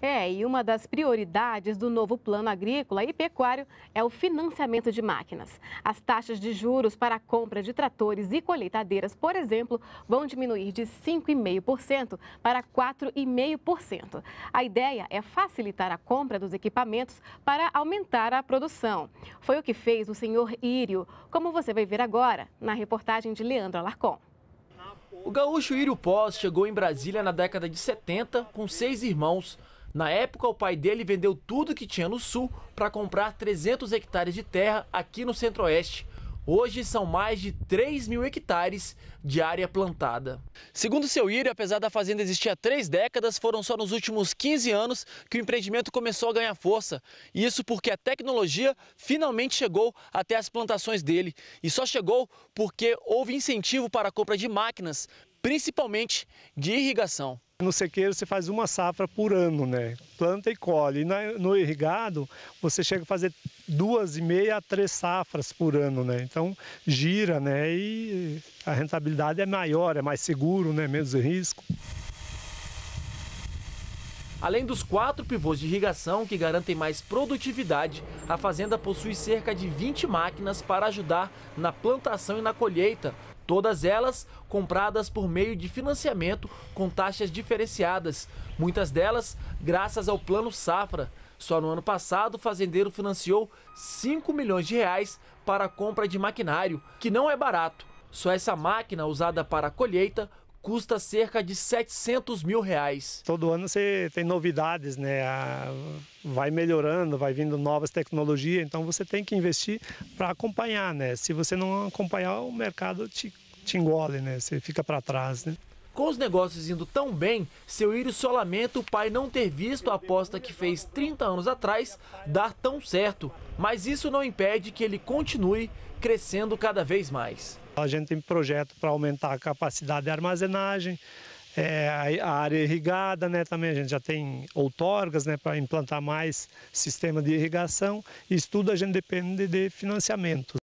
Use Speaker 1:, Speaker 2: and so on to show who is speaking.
Speaker 1: É, e uma das prioridades do novo plano agrícola e pecuário é o financiamento de máquinas. As taxas de juros para a compra de tratores e colheitadeiras, por exemplo, vão diminuir de 5,5% para 4,5%. A ideia é facilitar a compra dos equipamentos para aumentar a produção. Foi o que fez o senhor Írio, como você vai ver agora na reportagem de Leandro Alarcon.
Speaker 2: O gaúcho Írio Pós chegou em Brasília na década de 70 com seis irmãos na época, o pai dele vendeu tudo que tinha no sul para comprar 300 hectares de terra aqui no centro-oeste. Hoje são mais de 3 mil hectares de área plantada. Segundo seu Írio, apesar da fazenda existir há três décadas, foram só nos últimos 15 anos que o empreendimento começou a ganhar força. Isso porque a tecnologia finalmente chegou até as plantações dele. E só chegou porque houve incentivo para a compra de máquinas principalmente de irrigação.
Speaker 3: No sequeiro você faz uma safra por ano, né? Planta e colhe. E no irrigado você chega a fazer duas e meia a três safras por ano, né? Então gira, né? E a rentabilidade é maior, é mais seguro, né? Menos risco.
Speaker 2: Além dos quatro pivôs de irrigação que garantem mais produtividade, a fazenda possui cerca de 20 máquinas para ajudar na plantação e na colheita, Todas elas compradas por meio de financiamento com taxas diferenciadas, muitas delas graças ao Plano Safra. Só no ano passado, o fazendeiro financiou 5 milhões de reais para a compra de maquinário, que não é barato. Só essa máquina usada para a colheita custa cerca de 700 mil reais. Todo ano você tem
Speaker 3: novidades, né? A vai melhorando, vai vindo novas tecnologias, então você tem que investir para acompanhar, né? Se você não acompanhar, o mercado te, te engole, né? Você fica para trás, né?
Speaker 2: Com os negócios indo tão bem, seu Írio só lamenta o pai não ter visto a aposta que fez 30 anos atrás dar tão certo, mas isso não impede que ele continue crescendo cada vez mais.
Speaker 3: A gente tem projeto para aumentar a capacidade de armazenagem, é, a área irrigada, né, também a gente já tem outorgas né, para implantar mais sistema de irrigação. Isso tudo a gente depende de financiamento.